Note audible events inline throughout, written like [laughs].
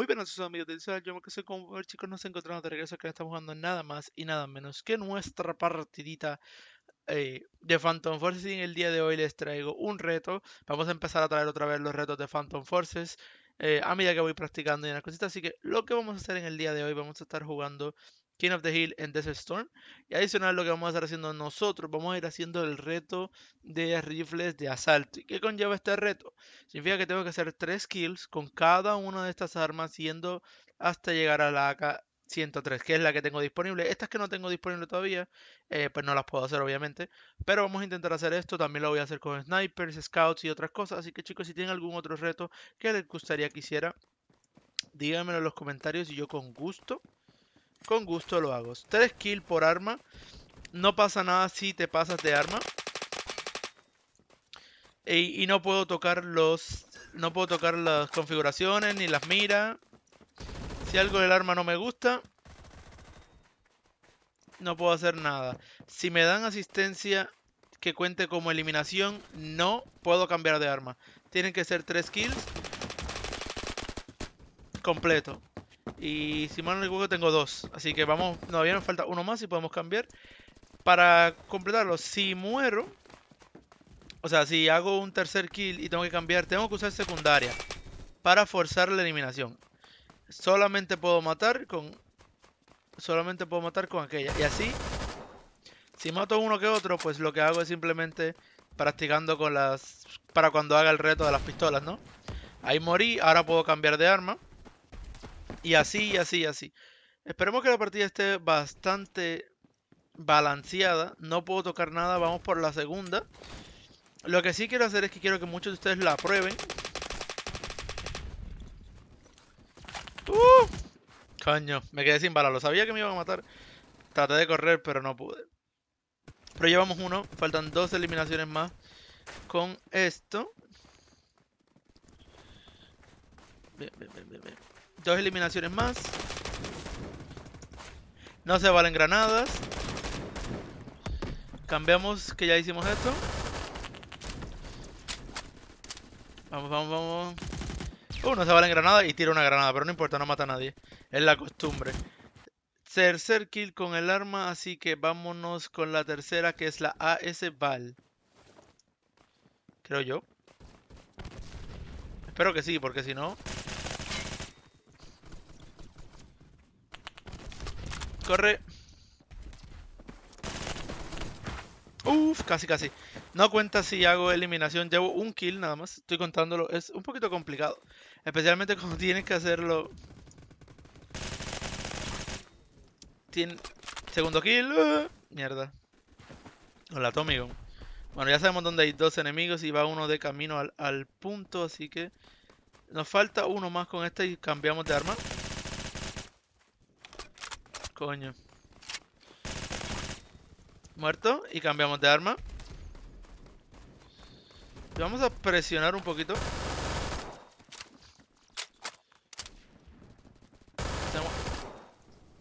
Muy bien, a amigos del canal yo me quedé con ver eh, chicos, nos encontramos de regreso que estamos jugando nada más y nada menos que nuestra partidita eh, de Phantom Forces y en el día de hoy les traigo un reto. Vamos a empezar a traer otra vez los retos de Phantom Forces eh, a medida que voy practicando y unas cositas, así que lo que vamos a hacer en el día de hoy, vamos a estar jugando King of the Hill en Desert Storm. Y adicional lo que vamos a estar haciendo nosotros, vamos a ir haciendo el reto de rifles de asalto. ¿Y qué conlleva este reto? Significa que tengo que hacer 3 kills con cada una de estas armas yendo hasta llegar a la AK 103, que es la que tengo disponible. Estas que no tengo disponible todavía, eh, pues no las puedo hacer obviamente. Pero vamos a intentar hacer esto. También lo voy a hacer con snipers, scouts y otras cosas. Así que chicos, si tienen algún otro reto que les gustaría que hiciera, díganmelo en los comentarios y yo con gusto con gusto lo hago. 3 kills por arma. No pasa nada si te pasas de arma. Y, no puedo tocar los... No puedo tocar las configuraciones ni las miras. Si algo del arma no me gusta, no puedo hacer nada. Si me dan asistencia que cuente como eliminación, no puedo cambiar de arma. Tienen que ser 3 kills. Completo. Y si mal no recuerdo tengo dos. Así que vamos, todavía nos falta uno más y podemos cambiar. Para completarlo, si muero, o sea, si hago un tercer kill y tengo que cambiar, tengo que usar secundaria para forzar la eliminación. Solamente puedo matar con... Solamente puedo matar con aquella. Y así, si mato uno que otro, pues lo que hago es simplemente practicando con las... Para cuando haga el reto de las pistolas, ¿no? Ahí morí, ahora puedo cambiar de arma. Y así, y así, y así. Esperemos que la partida esté bastante balanceada. No puedo tocar nada, vamos por la segunda. Lo que sí quiero hacer es que quiero que muchos de ustedes la prueben. Uh, coño, me quedé sin bala. Lo sabía que me iba a matar. Traté de correr, pero no pude. Pero llevamos uno. Faltan dos eliminaciones más con esto. bien, bien, bien, bien. Dos eliminaciones más. No se valen granadas. Cambiamos que ya hicimos esto. Vamos, vamos, vamos. Uh, no se valen granadas y tira una granada, pero no importa, no mata a nadie. Es la costumbre. Tercer kill con el arma, así que vámonos con la tercera que es la AS Val. Creo yo. Espero que sí, porque si no, corre. Uf, casi, casi. No cuenta si hago eliminación. Llevo un kill nada más. Estoy contándolo. Es un poquito complicado. Especialmente [laughs] cuando tienes que hacerlo. tiene Segundo kill. Uh, mierda. Hola, Tommy. Bueno, ya sabemos dónde hay dos enemigos y va uno de camino al, al punto. Así que nos falta uno más con este y cambiamos de arma. Coño. Muerto y cambiamos de arma. vamos a presionar un poquito.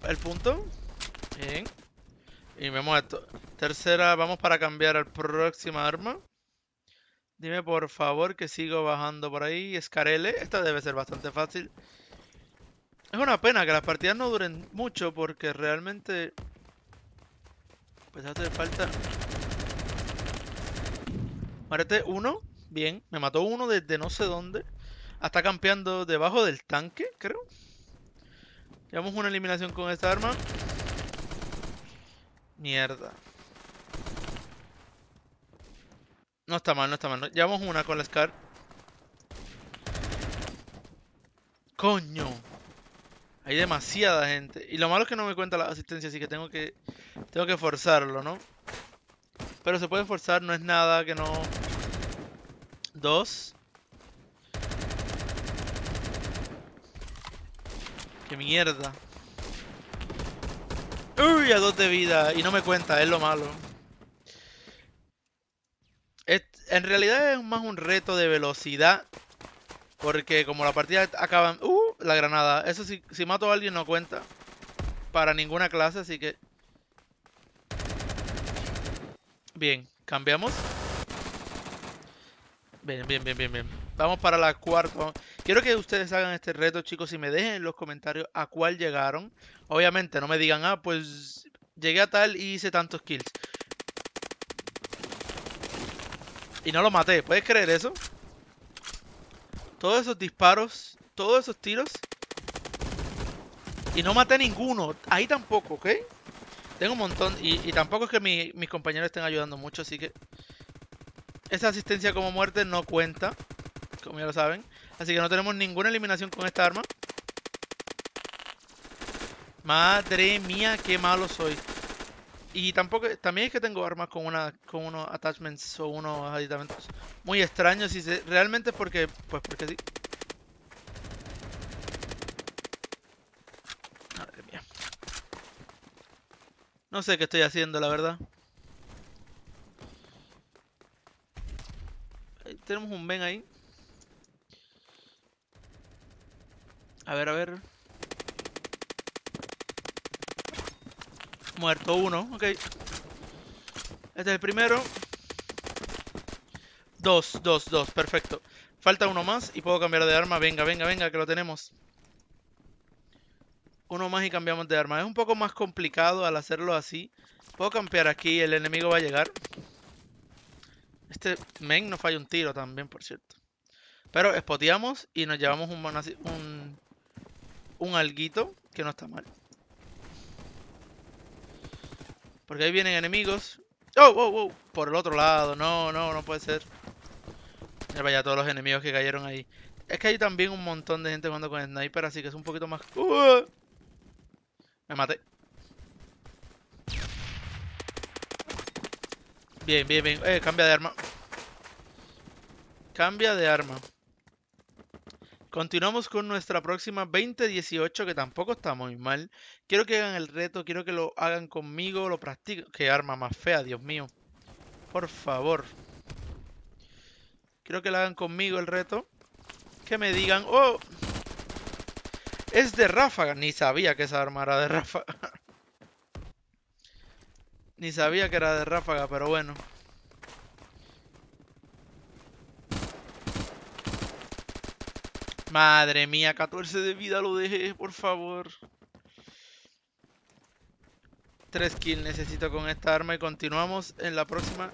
el punto. Bien. Y me muerto, Tercera, vamos para cambiar al próximo arma. Dime por favor que sigo bajando por ahí. Escarele. Esta debe ser bastante fácil. Es una pena que las partidas no duren mucho porque realmente... Pues hace falta... Márete uno. Bien. Me mató uno desde no sé dónde. Hasta campeando debajo del tanque, creo. Llevamos una eliminación con esta arma. Mierda. No está mal, no está mal. Llevamos una con la SCAR. Coño. Hay demasiada gente. Y lo malo es que no me cuenta la asistencia, así que tengo que tengo que forzarlo, ¿no? Pero se puede forzar, no es nada que no... Dos. ¡Qué mierda! ¡Uy! A dos de vida. Y no me cuenta, es lo malo. en realidad es más un reto de velocidad. Porque como la partida acaba... La granada. Eso si, si mato a alguien no cuenta. Para ninguna clase, así que... Bien, cambiamos. Bien, bien, bien, bien, bien. Vamos para la cuarta. Quiero que ustedes hagan este reto, chicos, y me dejen en los comentarios a cuál llegaron. Obviamente, no me digan, ah, pues llegué a tal y hice tantos kills. Y no lo maté, ¿puedes creer eso? Todos esos disparos todos esos tiros. Y no maté ninguno. Ahí tampoco, ¿ok? Tengo un montón. Y, tampoco es que mis compañeros estén ayudando mucho, así que... Esa asistencia como muerte no cuenta. Como ya lo saben. Así que no tenemos ninguna eliminación con esta arma. Madre mía, qué malo soy. Y tampoco, también es que tengo armas con una, con unos attachments o unos aditamentos muy extraños. Y realmente es porque, pues porque sí. No sé qué estoy haciendo, la verdad. Tenemos un Ben ahí. A ver, a ver. Muerto uno, ok. Este es el primero. Dos, dos, dos, perfecto. Falta uno más y puedo cambiar de arma. Venga, venga, venga, que lo tenemos uno más y cambiamos de arma. Es un poco más complicado al hacerlo así. Puedo campear aquí, y el enemigo va a llegar. Este men no falla un tiro también, por cierto. Pero espoteamos y nos llevamos un, un, un alguito que no está mal. Porque ahí vienen enemigos. ¡Oh, oh, oh! Por el otro lado. No, no, no puede ser. vaya todos los enemigos que cayeron ahí. Es que hay también un montón de gente jugando con sniper, así que es un poquito más... ¡Uh! Me maté. Bien, bien, bien. Eh, cambia de arma. Cambia de arma. Continuamos con nuestra próxima 2018, que tampoco está muy mal. Quiero que hagan el reto, quiero que lo hagan conmigo, lo practiquen. Qué arma más fea, Dios mío. Por favor. Quiero que lo hagan conmigo el reto. Que me digan, oh, es de ráfaga. Ni sabía que esa arma era de ráfaga. [laughs] Ni sabía que era de ráfaga, pero bueno. Madre mía, 14 de vida lo dejé, por favor. 3 kills necesito con esta arma y continuamos en la próxima.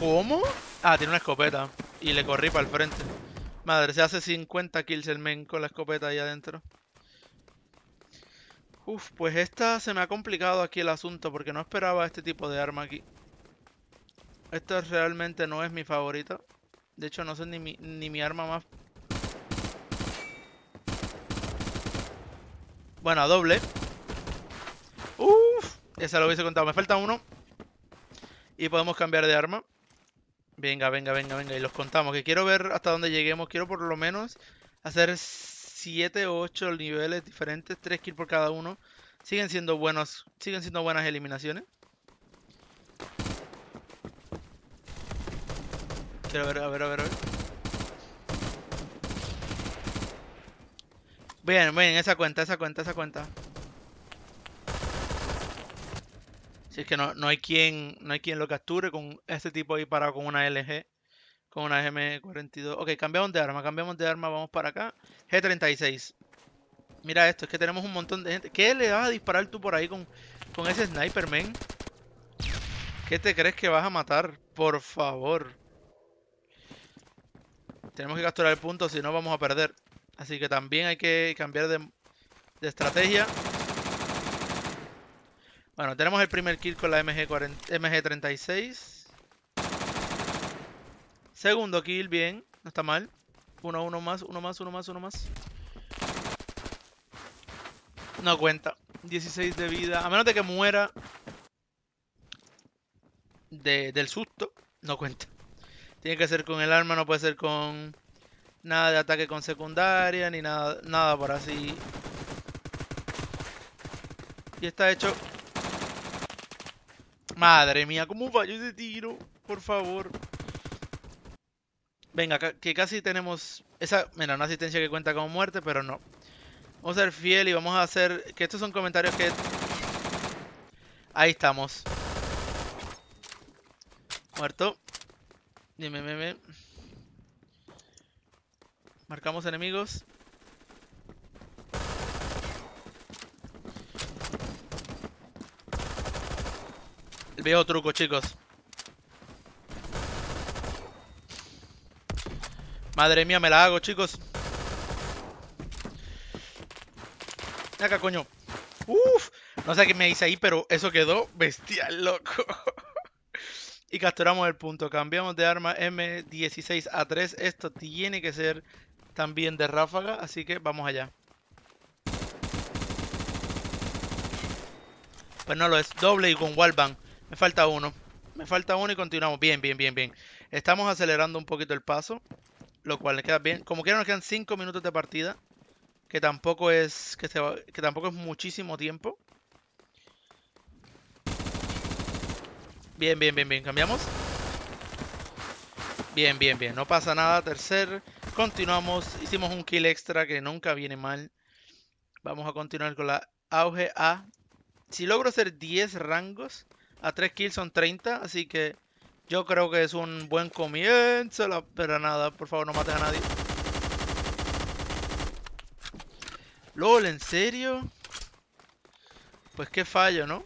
¿Cómo? Ah, tiene una escopeta. Y le corrí para el frente. Madre, se hace 50 kills el men con la escopeta ahí adentro. Uf, pues esta se me ha complicado aquí el asunto porque no esperaba este tipo de arma aquí. Esta realmente no es mi favorita. De hecho, no sé ni mi, arma más... Bueno, doble. Uf, esa lo hubiese contado. Me falta uno. Y podemos cambiar de arma. Venga, venga, venga, venga. Y los contamos. Que quiero ver hasta dónde lleguemos. Quiero por lo menos hacer 7 o 8 niveles diferentes. 3 kills por cada uno. Siguen siendo buenos. Siguen siendo buenas eliminaciones. Quiero ver, a ver, a ver, a ver. Bien, bien, esa cuenta, esa cuenta, esa cuenta. es que no, no, hay quien, no hay quien lo capture con este tipo ahí parado con una LG. Con una M42. Ok, cambiamos de arma, cambiamos de arma, vamos para acá. G36. Mira esto, es que tenemos un montón de gente. ¿Qué le vas a disparar tú por ahí con, con ese sniper, men? ¿Qué te crees que vas a matar? Por favor. Tenemos que capturar el punto, si no vamos a perder. Así que también hay que cambiar de, de estrategia. Bueno, tenemos el primer kill con la mg MG36. Segundo kill, bien. No está mal. Uno, uno más, uno más, uno más, uno más. No cuenta. 16 de vida. A menos de que muera de, del susto, no cuenta. Tiene que ser con el arma, no puede ser con nada de ataque con secundaria, ni nada, nada por así. Y está hecho Madre mía, ¿cómo falló ese tiro? Por favor. Venga, que casi tenemos esa, mira, una asistencia que cuenta como muerte, pero no. Vamos a ser fiel y vamos a hacer... Que estos son comentarios que... Ahí estamos. Muerto. Dime, dime Marcamos enemigos. Veo truco, chicos. Madre mía, me la hago, chicos. Acá, coño. Uf. No sé qué me hice ahí, pero eso quedó bestial, loco. [laughs] y capturamos el punto. Cambiamos de arma M16 a 3. Esto tiene que ser también de ráfaga, así que vamos allá. Pues no lo es. Doble y con wallbang. Me falta uno. Me falta uno y continuamos. Bien, bien, bien, bien. Estamos acelerando un poquito el paso. Lo cual Le queda bien. Como quiera nos quedan 5 minutos de partida. Que tampoco es. Que, que tampoco es muchísimo tiempo. Bien, bien, bien, bien. ¿Cambiamos? Bien, bien, bien. No pasa nada. Tercer. Continuamos. Hicimos un kill extra que nunca viene mal. Vamos a continuar con la auge A. Si logro hacer 10 rangos, a 3 kills son 30, así que yo creo que es un buen comienzo. La... Pero nada, por favor, no mates a nadie. LOL, ¿en serio? Pues qué fallo, ¿no?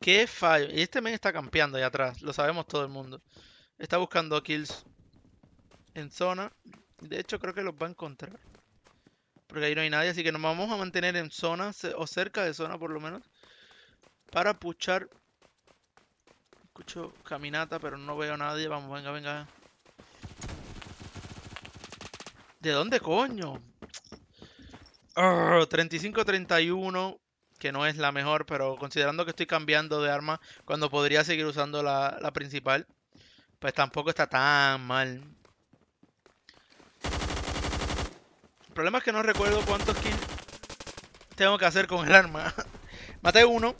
Qué fallo. Y este men está campeando ahí atrás. Lo sabemos todo el mundo. Está buscando kills en zona. De hecho, creo que los va a encontrar. Porque ahí no hay nadie. Así que nos vamos a mantener en zona. O cerca de zona, por lo menos. Para puchar. Escucho caminata, pero no veo a nadie. Vamos, venga, venga. ¿De dónde coño? 35-31, que no es la mejor, pero considerando que estoy cambiando de arma cuando podría seguir usando la, la principal, pues tampoco está tan mal. El problema es que no recuerdo cuántos kills tengo que hacer con el arma. [laughs] Maté uno,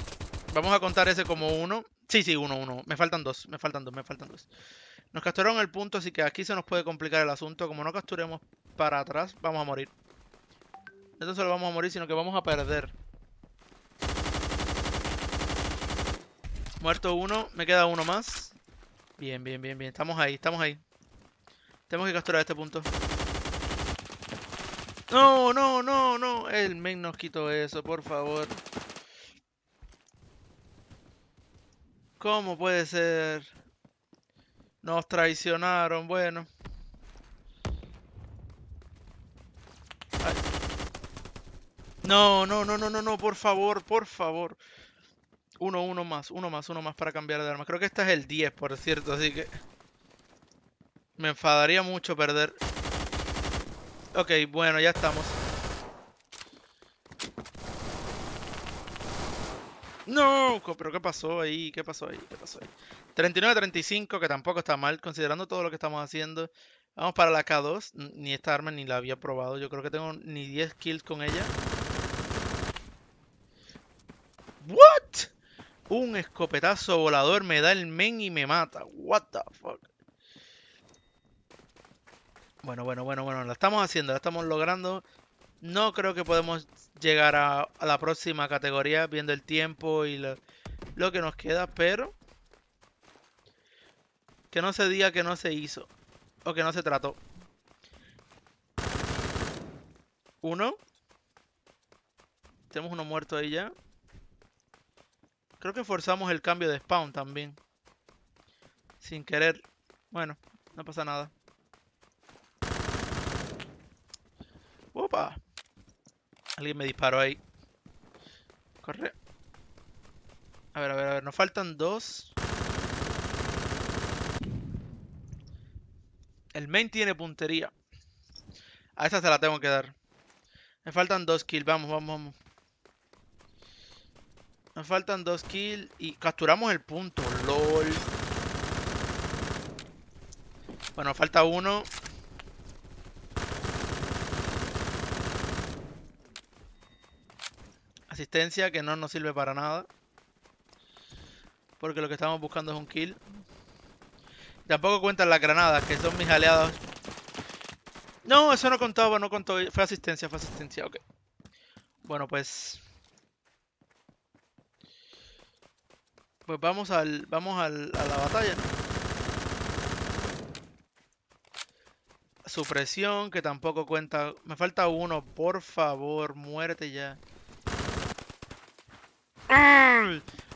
Vamos a contar ese como uno. Sí, sí, uno, uno. Me faltan dos, me faltan dos, me faltan dos. Nos capturaron el punto, así que aquí se nos puede complicar el asunto. Como no capturemos para atrás, vamos a morir. No solo vamos a morir, sino que vamos a perder. Muerto uno, me queda uno más. Bien, bien, bien, bien. Estamos ahí, estamos ahí. Tenemos que capturar este punto. No, no, no, no. El men nos quitó eso, por favor. ¿Cómo puede ser? Nos traicionaron, bueno. No, no, no, no, no, no, por favor, por favor. Uno, uno más, uno más, uno más para cambiar de arma. Creo que este es el 10, por cierto, así que... Me enfadaría mucho perder. Ok, bueno, ya estamos. No, pero ¿qué pasó ahí? ¿Qué pasó ahí? ¿Qué pasó ahí? 39-35, que tampoco está mal, considerando todo lo que estamos haciendo. Vamos para la K2. Ni esta arma ni la había probado. Yo creo que tengo ni 10 kills con ella. ¿What? Un escopetazo volador me da el men y me mata. What the fuck? Bueno, bueno, bueno, bueno. La estamos haciendo, la estamos logrando. No creo que podemos llegar a, la próxima categoría viendo el tiempo y lo, que nos queda, pero que no se diga que no se hizo o que no se trató. Uno. Tenemos uno muerto ahí ya. Creo que forzamos el cambio de spawn también. Sin querer. Bueno, no pasa nada. Opa. Alguien me disparó ahí. Corre. A ver, a ver, a ver. Nos faltan dos. El main tiene puntería. A esa se la tengo que dar. Me faltan dos kills. Vamos, vamos, vamos. Me faltan dos kills. Y capturamos el punto. LOL. Bueno, falta uno. asistencia que no nos sirve para nada. Porque lo que estamos buscando es un kill. Tampoco cuentan las granadas, que son mis aliados. No, eso no contaba, no contó. Fue asistencia, fue asistencia, ok. Bueno, pues... Pues vamos al... Vamos a la batalla. Supresión, que tampoco cuenta... Me falta uno, por favor, muerte ya.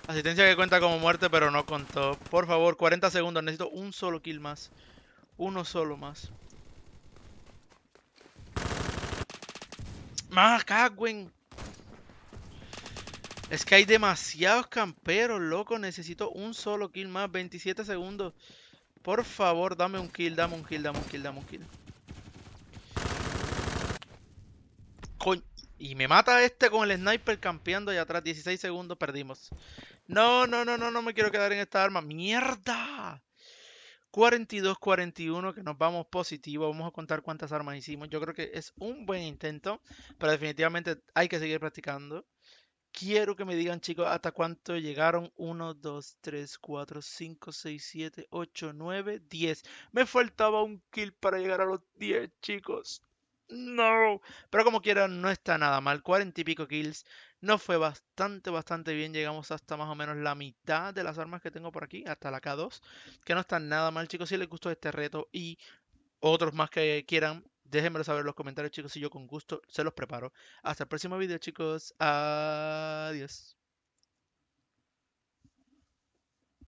Asistencia que cuenta como muerte, pero no contó. Por favor, 40 segundos. Necesito un solo kill más. Uno solo más. Más güey. Es que hay demasiados camperos, loco. Necesito un solo kill más. 27 segundos. Por favor, dame un kill, dame un kill, dame un kill, dame un kill. Y me mata este con el sniper campeando y atrás. 16 segundos perdimos. No, no, no, no, no me quiero quedar en esta arma. ¡Mierda! 42-41 que nos vamos positivo. Vamos a contar cuántas armas hicimos. Yo creo que es un buen intento, pero definitivamente hay que seguir practicando. Quiero que me digan, chicos, hasta cuánto llegaron. 1, 2, 3, 4, 5, 6, 7, 8, 9, 10. Me faltaba un kill para llegar a los 10, chicos. No, pero como quieran no está nada mal. 40 y pico kills. No fue bastante, bastante bien. Llegamos hasta más o menos la mitad de las armas que tengo por aquí, hasta la K2. Que no está nada mal, chicos. Si les gustó este reto y otros más que quieran, déjenmelo saber en los comentarios, chicos. Y yo con gusto se los preparo. Hasta el próximo video, chicos. Adiós.